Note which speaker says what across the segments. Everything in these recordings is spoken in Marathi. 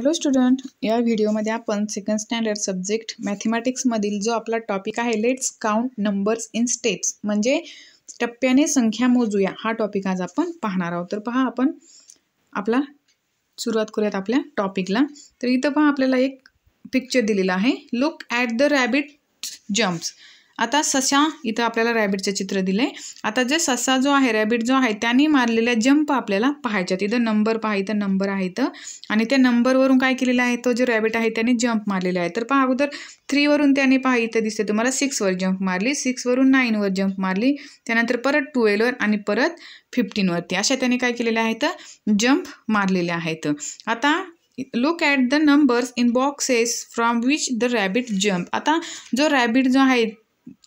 Speaker 1: हॅलो स्टुडंट या व्हिडिओमध्ये आपण सेकंड स्टँडर्ड सब्जेक्ट मॅथेमॅटिक्समधील जो आपला टॉपिक आहे let's count numbers in steps म्हणजे टप्प्याने संख्या मोजूया हा टॉपिक आज आपण पाहणार आहोत तर पहा आपण आपला सुरुवात करूयात आपल्या टॉपिकला तर इथं पहा आपल्याला एक पिक्चर दिलेलं आहे look at the rabbit jumps आता ससा इथं आपल्याला रॅबिटचं चित्र दिलं आहे आता जे ससा जो आहे रॅबिट जो आहे त्याने मारलेल्या जंप आपल्याला पाहायच्यात इथं नंबर पहा इथं नंबर आहे इथं आणि त्या नंबरवरून काय केलेलं आहे तो जो रॅबिट आहे त्याने जंप मारलेला आहे तर पहा अगोदर थ्रीवरून त्याने पहा इथं दिसते तुम्हाला सिक्सवर जंप मारली सिक्सवरून नाईनवर जंप मारली त्यानंतर परत ट्वेल्ववर आणि परत फिफ्टीनवरती अशा त्याने काय केलेल्या आहेत जंप मारलेल्या आहेत आता look at the numbers in boxes from which the rabbit jump आता जो रॅबिट जो आहे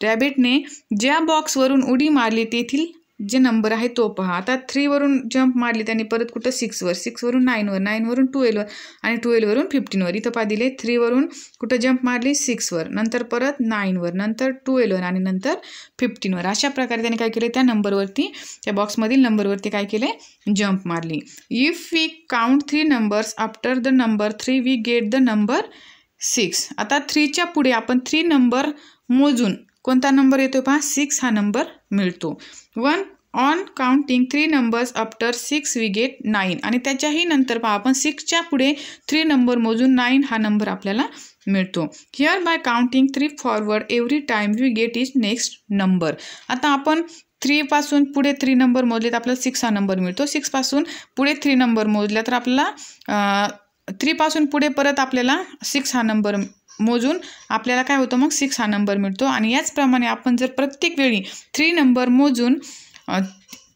Speaker 1: रॅबिटने ज्या बॉक्सवरून उडी मारली तेथील जे नंबर आहे तो पहा आता थ्रीवरून जंप मारली त्यांनी परत कुठं सिक्सवर सिक्सवरून नाईनवर नाईनवरून ट्वेल्वर आणि ट्वेल्ववरून फिफ्टीनवर इथं पहा दिले थ्रीवरून कुठं जंप मारली सिक्सवर नंतर परत नाईनवर नंतर ट्वेल्ववर आणि नंतर फिफ्टीनवर अशा प्रकारे त्यांनी काय केले त्या नंबरवरती त्या बॉक्समधील नंबरवरती काय केले जंप मारली if we count three numbers after the number three we get the number six आता थ्रीच्या पुढे आपण थ्री नंबर मोजून कोणता नंबर येतो पहा सिक्स हा नंबर मिळतो one on counting three numbers after six we get nine आणि त्याच्याही नंतर पहा आपण सिक्सच्या पुढे थ्री नंबर मोजून नाईन हा नंबर आपल्याला मिळतो here by counting three forward every time we get is next number आता आपण थ्रीपासून पुढे थ्री नंबर मोजले तर आपल्याला सिक्स हा नंबर मिळतो सिक्सपासून पुढे थ्री नंबर मोजल्या तर आपल्याला थ्रीपासून पुढे परत आपल्याला सिक्स हा नंबर मोजून आपल्याला काय होतं मग सिक्स हा नंबर मिळतो आणि याचप्रमाणे आपण जर प्रत्येक वेळी थ्री नंबर मोजून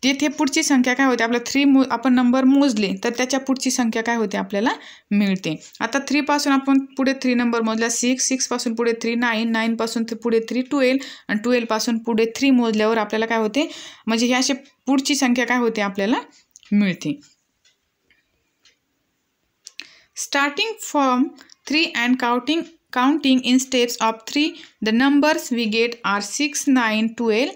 Speaker 1: तेथे पुढची संख्या काय होते आपल्या थ्री मो आपण नंबर मोजले तर त्याच्या पुढची संख्या काय होते आपल्याला मिळते आता थ्रीपासून आपण पुढे थ्री नंबर मोजला सिक्स सिक्सपासून पुढे थ्री नाईन नाईनपासून पुढे थ्री ट्वेल्व आणि ट्वेल्वपासून पुढे थ्री मोजल्यावर आपल्याला काय होते म्हणजे ही असे पुढची संख्या काय होते आपल्याला मिळते starting from three and counting counting in steps of three the numbers we get are six nine 12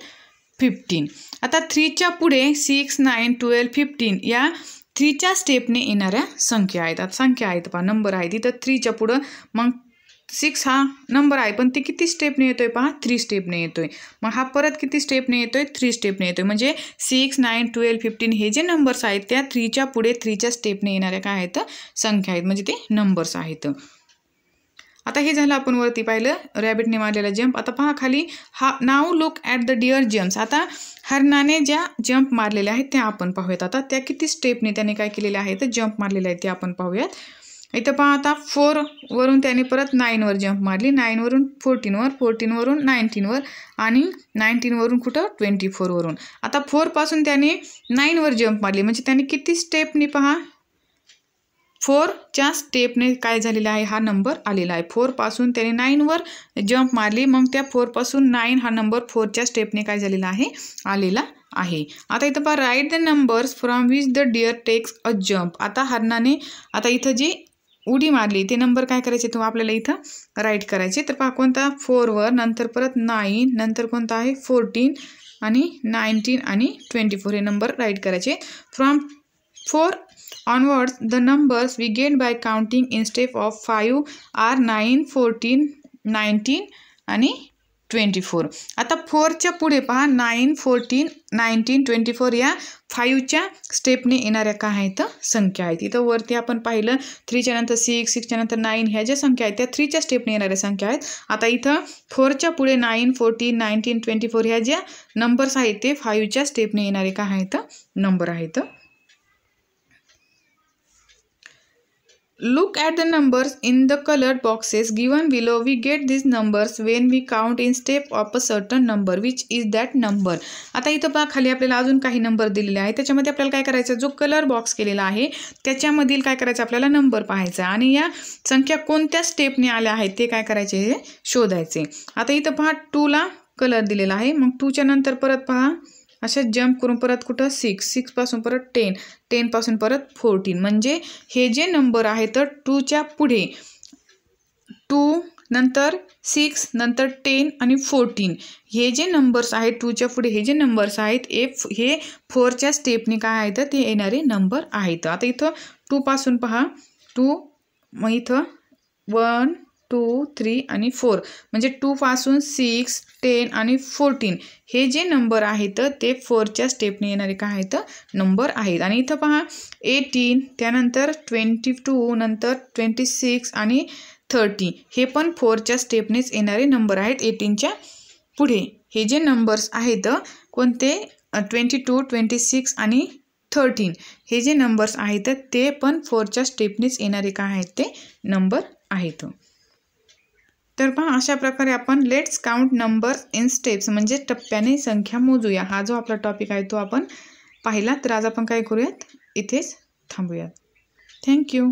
Speaker 1: fifteen आता थ्रीच्या पुढे सिक्स नाईन ट्वेल्व फिफ्टीन या थ्रीच्या स्टेपने येणाऱ्या संख्या आहेत आता संख्या आहेत पहा नंबर आहे तिथं थ्रीच्या पुढं मग सिक्स हा नंबर आहे पण ते किती स्टेपने येतोय पहा थ्री स्टेपने येतोय मग हा परत किती स्टेपने येतोय थ्री स्टेपने येतोय म्हणजे सिक्स नाईन ट्वेल्व फिफ्टीन हे जे नंबर्स आहेत त्या थ्रीच्या पुढे थ्रीच्या स्टेपने येणाऱ्या काय आहेत संख्या आहेत म्हणजे ते नंबर्स आहेत आता हे झालं आपण वरती पाहिलं रॅबिटने मारलेला जंप आता पहा खाली हा नाव look at the deer jumps आता हरणाने ज्या जंप मारलेल्या आहेत त्या आपण पाहूयात आता त्या किती स्टेपने त्याने काय केलेले आहे तर जंप मारलेले आहेत ते आपण पाहूयात इथं पहा आता फोरवरून त्याने परत नाईनवर जंप मारली नाईनवरून फोर्टीनवर फोर्टीनवरून नाईन्टीनवर आणि नाईन्टीनवरून कुठं ट्वेंटी फोरवरून आता फोरपासून त्याने नाईनवर जंप मारली म्हणजे त्याने किती स्टेपनी पहा फोरच्या स्टेपने काय झालेला आहे हा नंबर आलेला आहे फोरपासून त्याने नाईनवर जंप मारली मग त्या फोरपासून नाईन हा नंबर फोरच्या स्टेपने काय झालेला आहे आलेला आहे आता इथं पहा write the numbers from which the deer takes a jump आता हरणाने आता इथं जे उडी मारली ते नंबर काय करायचे तो आपल्याला इथं राईट करायचे तर पहा कोणता फोरवर नंतर परत नाईन नंतर कोणता आहे फोर्टीन आणि नाईन्टीन आणि ट्वेंटी फोर हे नंबर राईट करायचे from onwards Onwards, the numbers we by counting counting instead of 5 are 9, fourteen 19 आणि ट्वेंटी फोर आता फोरच्या पुढे पहा nine fourteen nineteen twenty four या फाईव्हच्या स्टेपने येणाऱ्या काय आहेत संख्या आहेत इथं वरती आपण पाहिलं थ्रीच्या नंतर सिक्स सिक्सच्या नंतर नाईन ह्या ज्या संख्या आहेत त्या थ्रीच्या स्टेपने येणाऱ्या संख्या आहेत आता इथं फोरच्या पुढे nine fourteen nineteen twenty four ह्या ज्या नंबर्स आहेत ते फाईव्हच्या स्टेपने येणारे काय आहेत नंबर आहेत look at the numbers in the colored boxes given below. We get these numbers when we count in step of a certain number which is that number आता इथं पहा खाली आपल्याला अजून काही नंबर दिलेले आहे त्याच्यामध्ये आपल्याला काय करायचं जो कलर बॉक्स केलेला आहे त्याच्यामधील काय करायचं आपल्याला नंबर पाहायचा आणि या संख्या कोणत्या स्टेपने आल्या आहेत ते काय करायचे हे शोधायचे आता इथं पहा टूला कलर दिलेला आहे मग टूच्या नंतर परत पहा अशा जम्प करून परत कुठं सिक्स सिक्सपासून परत टेन टेनपासून परत फोर्टीन म्हणजे हे जे नंबर आहे तर टूच्या पुढे टू नंतर सिक्स नंतर टेन आणि फोर्टीन हे जे नंबर्स आहेत टूच्या पुढे हे जे नंबर्स आहेत ए हे फोरच्या स्टेपने काय आहेत ते येणारे नंबर आहेत आता इथं टूपासून पहा टू मग इथं वन टू थ्री आणि फोर म्हणजे टूपासून सिक्स टेन आणि फोर्टीन हे जे नंबर आहेत ते फोरच्या स्टेपने येणारे काय आहेत नंबर आहेत आणि इथं पहा एटीन त्यानंतर ट्वेंटी टू नंतर ट्वेंटी सिक्स आणि थर्टी हे पण फोरच्या स्टेपनेच येणारे नंबर आहेत एटीनच्या पुढे हे जे नंबर्स आहेत कोणते ट्वेंटी टू ट्वेंटी सिक्स आणि थर्टीन हे जे नंबर्स आहेत ते पण फोरच्या स्टेपनेच येणारे काय आहेत ते नंबर आहेत तर पहा अशा प्रकारे आपण let's count number in steps म्हणजे टप्प्याने संख्या मोजूया हा जो आपला टॉपिक आहे तो आपण पाहिला तर आज आपण काय करूयात इथेच थांबूयात थँक्यू